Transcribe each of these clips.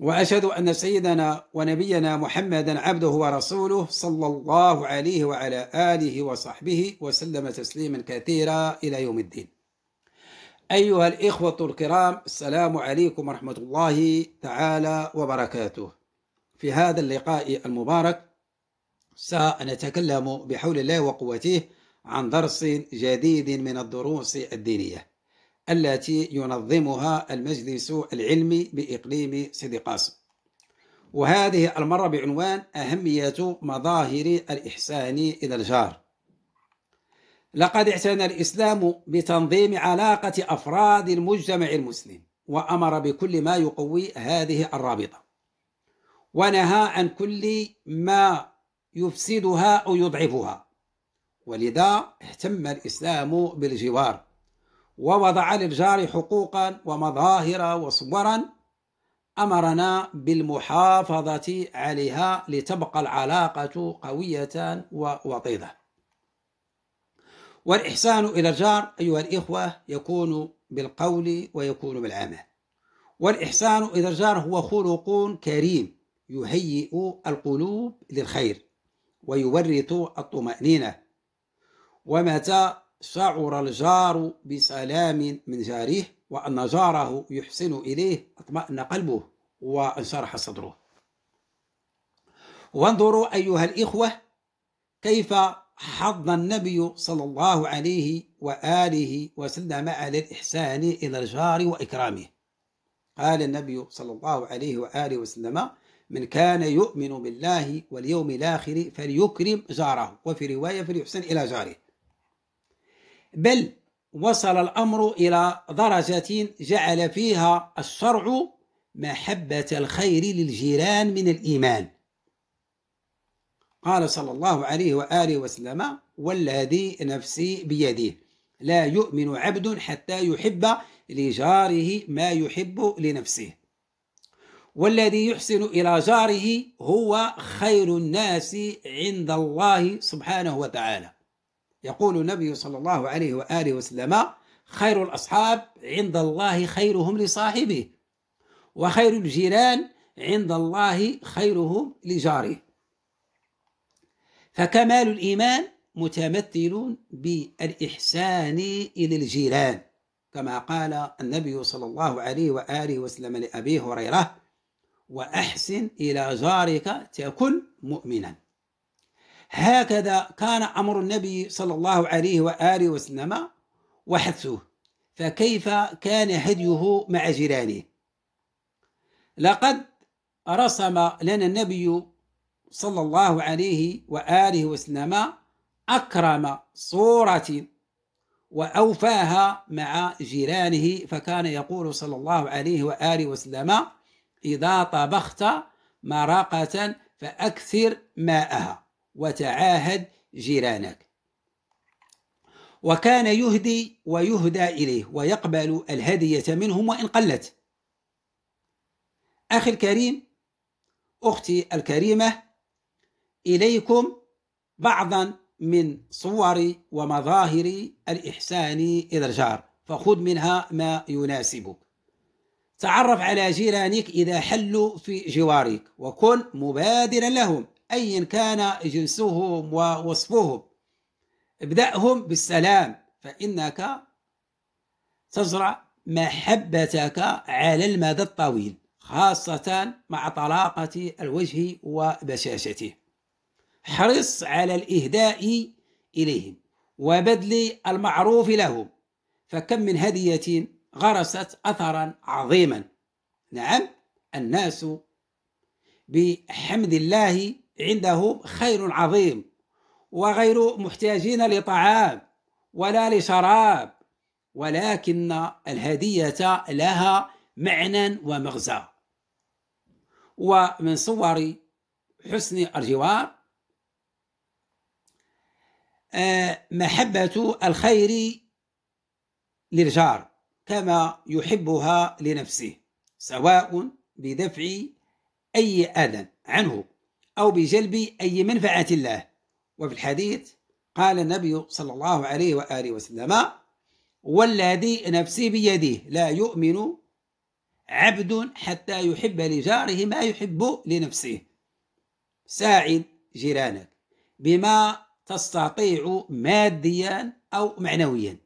واشهد ان سيدنا ونبينا محمدا عبده ورسوله صلى الله عليه وعلى اله وصحبه وسلم تسليما كثيرا الى يوم الدين. ايها الاخوه الكرام السلام عليكم ورحمه الله تعالى وبركاته. في هذا اللقاء المبارك سنتكلم بحول الله وقوته عن درس جديد من الدروس الدينيه. التي ينظمها المجلس العلمي بإقليم سيدي قاسم وهذه المرة بعنوان أهمية مظاهر الإحسان إلى الجار لقد اعتنى الإسلام بتنظيم علاقة أفراد المجتمع المسلم وأمر بكل ما يقوي هذه الرابطة ونهى عن كل ما يفسدها أو يضعفها ولذا اهتم الإسلام بالجوار ووضع للجار حقوقا ومظاهر وصورا أمرنا بالمحافظة عليها لتبقى العلاقة قوية ووطيدة والإحسان إلى الجار أيها الإخوة يكون بالقول ويكون بالعمل والإحسان إلى الجار هو خلق كريم يهيئ القلوب للخير ويورث الطمأنينة ومتى شعر الجار بسلام من جاره وأن جاره يحسن إليه اطمأن قلبه وانشرح صدره وانظروا أيها الإخوة كيف حض النبي صلى الله عليه وآله وسلم على الإحسان إلى الجار وإكرامه قال النبي صلى الله عليه وآله وسلم من كان يؤمن بالله واليوم الآخر فليكرم جاره وفي رواية فليحسن إلى جاره بل وصل الأمر إلى درجة جعل فيها الشرع محبة الخير للجيران من الإيمان قال صلى الله عليه وآله وسلم والذي نفسي بيده لا يؤمن عبد حتى يحب لجاره ما يحب لنفسه والذي يحسن إلى جاره هو خير الناس عند الله سبحانه وتعالى يقول النبي صلى الله عليه وآله وسلم خير الأصحاب عند الله خيرهم لصاحبه وخير الجيران عند الله خيرهم لجاره فكمال الإيمان متمثل بالإحسان إلى الجيران كما قال النبي صلى الله عليه وآله وسلم لأبي هريرة وأحسن إلى جارك تكن مؤمنا هكذا كان أمر النبي صلى الله عليه وآله وسلم وحثه فكيف كان هديه مع جيرانه لقد رسم لنا النبي صلى الله عليه وآله وسلم أكرم صورة وأوفاها مع جيرانه فكان يقول صلى الله عليه وآله وسلم إذا طبخت مرقة فأكثر ماءها وتعاهد جيرانك وكان يهدي ويهدى إليه ويقبل الهدية منهم وإن قلت أخي الكريم أختي الكريمة إليكم بعضا من صور ومظاهر الإحسان إلى الجار فخذ منها ما يناسبك تعرف على جيرانك إذا حلوا في جوارك وكن مبادرا لهم أيا كان جنسهم ووصفهم ابدأهم بالسلام فإنك تزرع محبتك على المدى الطويل خاصة مع طلاقة الوجه وبشاشته حرص على الإهداء إليهم وبذل المعروف لهم فكم من هدية غرست أثرا عظيما نعم الناس بحمد الله عنده خير عظيم وغير محتاجين لطعام ولا لشراب ولكن الهدية لها معنى ومغزى ومن صور حسن الجوار آه، محبة الخير للجار كما يحبها لنفسه سواء بدفع أي أذى عنه أو بجلب أي منفعة له وفي الحديث قال النبي صلى الله عليه وآله وسلم والذي نفسي بيده لا يؤمن عبد حتى يحب لجاره ما يحب لنفسه ساعد جيرانك بما تستطيع ماديا أو معنويا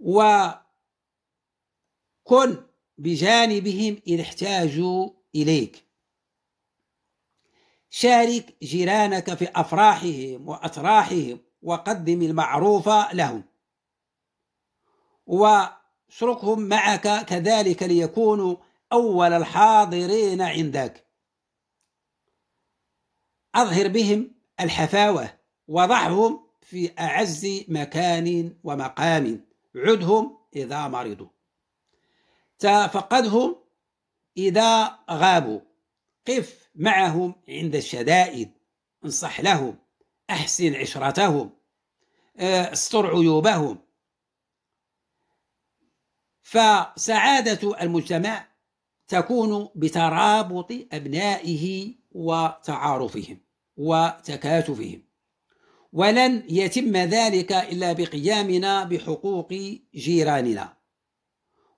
وكن بجانبهم إذا احتاجوا إليك شارك جيرانك في أفراحهم وأتراحهم وقدم المعروف لهم واشركهم معك كذلك ليكونوا أول الحاضرين عندك أظهر بهم الحفاوة وضعهم في أعز مكان ومقام عدهم إذا مرضوا تفقدهم إذا غابوا قف معهم عند الشدائد انصح لهم أحسن عشرتهم آه، استر عيوبهم فسعادة المجتمع تكون بترابط أبنائه وتعارفهم وتكاتفهم ولن يتم ذلك إلا بقيامنا بحقوق جيراننا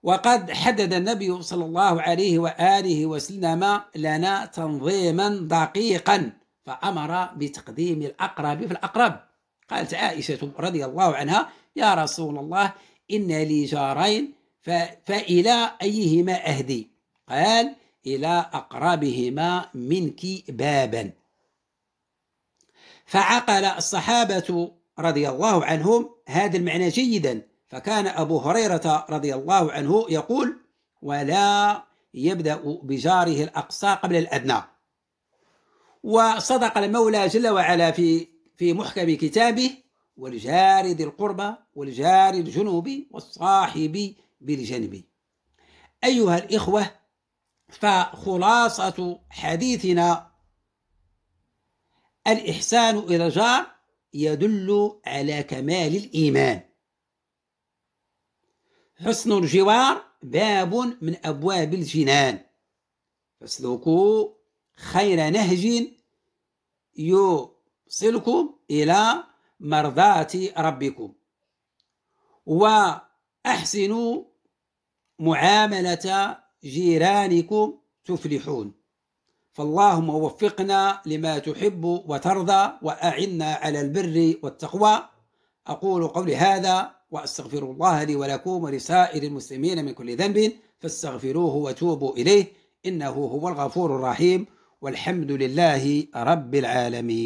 وقد حدد النبي صلى الله عليه وآله وسلم لنا تنظيما دقيقا فأمر بتقديم الأقرب في الأقرب قالت عائشة رضي الله عنها يا رسول الله إن لي جارين فإلى أيهما أهدي قال إلى أقربهما منك بابا فعقل الصحابة رضي الله عنهم هذا المعنى جيدا فكان أبو هريرة رضي الله عنه يقول ولا يبدأ بجاره الأقصى قبل الأدنى وصدق المولى جل وعلا في في محكم كتابه والجار ذي القربى والجار الجنوب والصاحب بالجنب أيها الإخوة فخلاصة حديثنا الإحسان إلى الجار يدل على كمال الإيمان حسن الجوار باب من أبواب الجنان فاسلكوا خير نهج يوصلكم إلى مرضاة ربكم وأحسنوا معاملة جيرانكم تفلحون فاللهم وفقنا لما تحب وترضى وأعنا على البر والتقوى أقول قولي هذا وأستغفر الله لي ولكم ولسائر المسلمين من كل ذنب فاستغفروه وتوبوا إليه إنه هو الغفور الرحيم والحمد لله رب العالمين